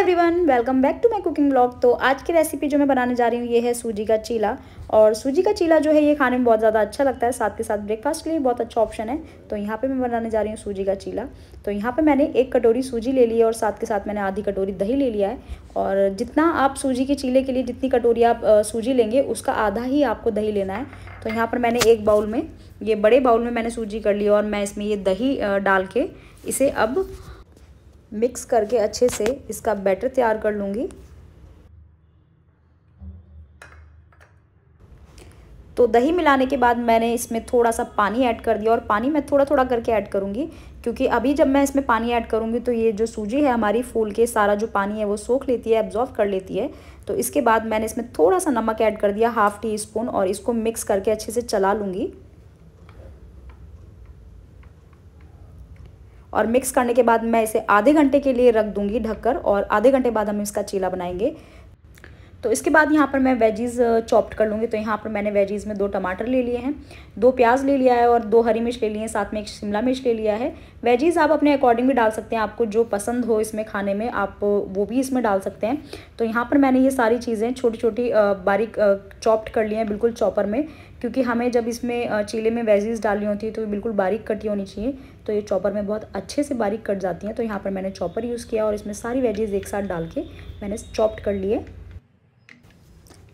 hi everyone welcome back to my cooking blog तो आज की रेसिपी जो मैं बनाने जा रही हूँ ये है सूजी का चीला और सूजी का चीला जो है ये खाने में बहुत ज़्यादा अच्छा लगता है साथ के साथ ब्रेकफास्ट के लिए बहुत अच्छा ऑप्शन है तो यहाँ पे मैं बनाने जा रही हूँ सूजी का चीला तो यहाँ पे मैंने एक कटोरी सूजी ले ली है और साथ के साथ मैंने आधी कटोरी दही ले लिया है और जितना आप सूजी के चीले के लिए जितनी कटोरी आप सूजी लेंगे उसका आधा ही आपको दही लेना है तो यहाँ पर मैंने एक बाउल में ये बड़े बाउल में मैंने सूजी कर ली और मैं इसमें ये दही डाल के इसे अब मिक्स करके अच्छे से इसका बैटर तैयार कर लूँगी तो दही मिलाने के बाद मैंने इसमें थोड़ा सा पानी ऐड कर दिया और पानी मैं थोड़ा थोड़ा करके ऐड करूँगी क्योंकि अभी जब मैं इसमें पानी ऐड करूँगी तो ये जो सूजी है हमारी फूल के सारा जो पानी है वो सोख लेती है एब्जॉर्व कर लेती है तो इसके बाद मैंने इसमें थोड़ा सा नमक ऐड कर दिया हाफ़ टी स्पून और इसको मिक्स करके अच्छे से चला लूँगी और मिक्स करने के बाद मैं इसे आधे घंटे के लिए रख दूंगी ढककर और आधे घंटे बाद हम इसका चीला बनाएंगे तो इसके बाद यहाँ पर मैं वेजीज़ चॉप्ड कर लूँगी तो यहाँ पर मैंने वेजीज़ में दो टमाटर ले लिए हैं दो प्याज ले लिया है और दो हरी मिर्च ले लिए हैं साथ में एक शिमला मिर्च ले लिया है वेजीज़ आप अपने अकॉर्डिंग भी डाल सकते हैं आपको जो पसंद हो इसमें खाने में आप वो भी इसमें डाल सकते हैं तो यहाँ पर मैंने ये सारी चीज़ें छोटी छोटी बारीक चॉप्ड कर ली हैं बिल्कुल चॉपर में क्योंकि हमें जब इसमें चीले में वेजीज़ डालनी होती है तो बिल्कुल बारीक कटी होनी चाहिए तो ये चॉपर में बहुत अच्छे से बारीक कट जाती हैं तो यहाँ पर मैंने चॉपर यूज़ किया और इसमें सारी वेजीज़ एक साथ डाल के मैंने चॉप्ड कर लिए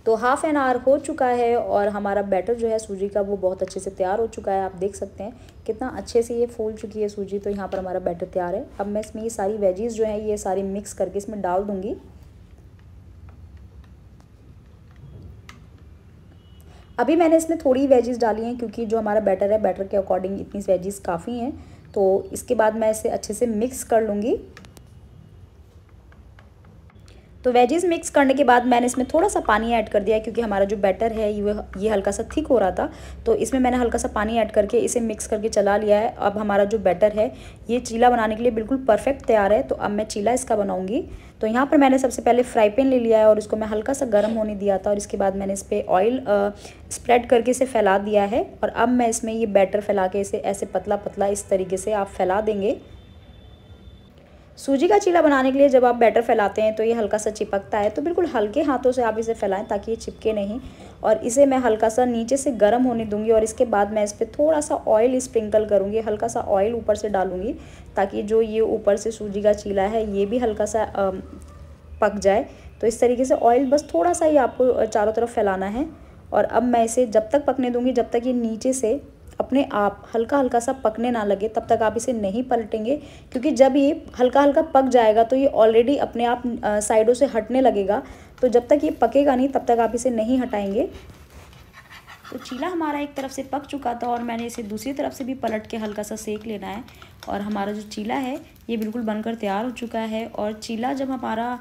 तो हाफ़ एन आवर हो चुका है और हमारा बैटर जो है सूजी का वो बहुत अच्छे से तैयार हो चुका है आप देख सकते हैं कितना अच्छे से ये फूल चुकी है सूजी तो यहाँ पर हमारा बैटर तैयार है अब मैं इसमें ये सारी वेजीज़ जो है ये सारी मिक्स करके इसमें डाल दूँगी अभी मैंने इसमें थोड़ी वेजीज़ डाली हैं क्योंकि जो हमारा बैटर है बैटर के अकॉर्डिंग इतनी वेजीज़ काफ़ी हैं तो इसके बाद मैं इसे अच्छे से मिक्स कर लूँगी तो वेजेस मिक्स करने के बाद मैंने इसमें थोड़ा सा पानी ऐड कर दिया क्योंकि हमारा जो बैटर है ये ये हल्का सा थिक हो रहा था तो इसमें मैंने हल्का सा पानी ऐड करके इसे मिक्स करके चला लिया है अब हमारा जो बैटर है ये चीला बनाने के लिए बिल्कुल परफेक्ट तैयार है तो अब मैं चीला इसका बनाऊँगी तो यहाँ पर मैंने सबसे पहले फ्राई पैन ले लिया है और इसको मैं हल्का सा गर्म होने दिया था और इसके बाद मैंने इस पर ऑयल स्प्रेड करके इसे फैला दिया है और अब मैं इसमें ये बैटर फैला के इसे ऐसे पतला पतला इस तरीके से आप फैला देंगे सूजी का चीला बनाने के लिए जब आप बैटर फैलाते हैं तो ये हल्का सा चिपकता है तो बिल्कुल हल्के हाथों से आप इसे फैलाएं ताकि ये चिपके नहीं और इसे मैं हल्का सा नीचे से गर्म होने दूंगी और इसके बाद मैं इस पर थोड़ा सा ऑयल स्प्रिंकल करूँगी हल्का सा ऑयल ऊपर से डालूंगी ताकि जो ये ऊपर से सूजी का चीला है ये भी हल्का सा पक जाए तो इस तरीके से ऑयल बस थोड़ा सा ही आपको चारों तरफ फैलाना है और अब मैं इसे जब तक पकने दूंगी जब तक ये नीचे से अपने आप हल्का हल्का सा पकने ना लगे तब तक आप इसे नहीं पलटेंगे क्योंकि जब ये हल्का हल्का पक जाएगा तो ये ऑलरेडी अपने आप साइडों से हटने लगेगा तो जब तक ये पकेगा नहीं तब तक आप इसे नहीं हटाएंगे तो चीला हमारा एक तरफ से पक चुका था और मैंने इसे दूसरी तरफ से भी पलट के हल्का सा सेक लेना है और हमारा जो चीला है ये बिल्कुल बनकर तैयार हो चुका है और चीला जब हमारा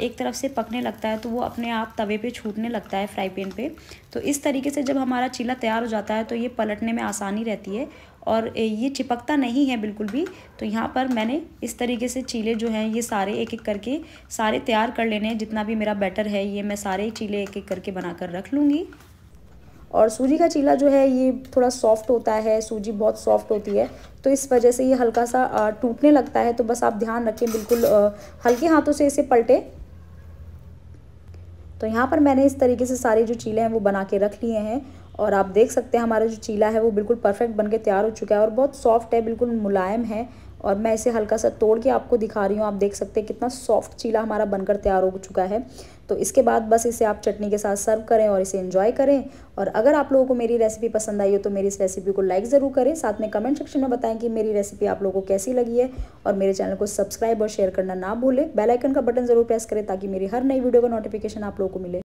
एक तरफ से पकने लगता है तो वो अपने आप तवे पे छूटने लगता है फ्राई पैन पे तो इस तरीके से जब हमारा चीला तैयार हो जाता है तो ये पलटने में आसानी रहती है और ये चिपकता नहीं है बिल्कुल भी तो यहाँ पर मैंने इस तरीके से चीले जो हैं ये सारे एक एक करके सारे तैयार कर लेने हैं जितना भी मेरा बैटर है ये मैं सारे चीले एक एक करके बना कर रख लूँगी और सूजी का चीला जो है ये थोड़ा सॉफ्ट होता है सूजी बहुत सॉफ्ट होती है तो इस वजह से ये हल्का सा टूटने लगता है तो बस आप ध्यान रखें बिल्कुल हल्के हाथों से इसे पलटे तो यहाँ पर मैंने इस तरीके से सारे जो चीले हैं वो बना के रख लिए हैं और आप देख सकते हैं हमारा जो चीला है वो बिल्कुल परफेक्ट बन के तैयार हो चुका है और बहुत सॉफ्ट है बिल्कुल मुलायम है और मैं इसे हल्का सा तोड़ के आपको दिखा रही हूँ आप देख सकते हैं कितना सॉफ्ट चीला हमारा बनकर तैयार हो चुका है तो इसके बाद बस इसे आप चटनी के साथ सर्व करें और इसे इन्जॉय करें और अगर आप लोगों को मेरी रेसिपी पसंद आई हो तो मेरी इस रेसिपी को लाइक ज़रूर करें साथ में कमेंट सेक्शन में बताएं कि मेरी रेसिपी आप लोगों को कैसी लगी है और मेरे चैनल को सब्सक्राइब और शेयर करना ना भूलें बेलाइकन का बटन ज़रूर प्रेस करें ताकि मेरी हर नई वीडियो का नोटिफिकेशन आप लोगों को मिले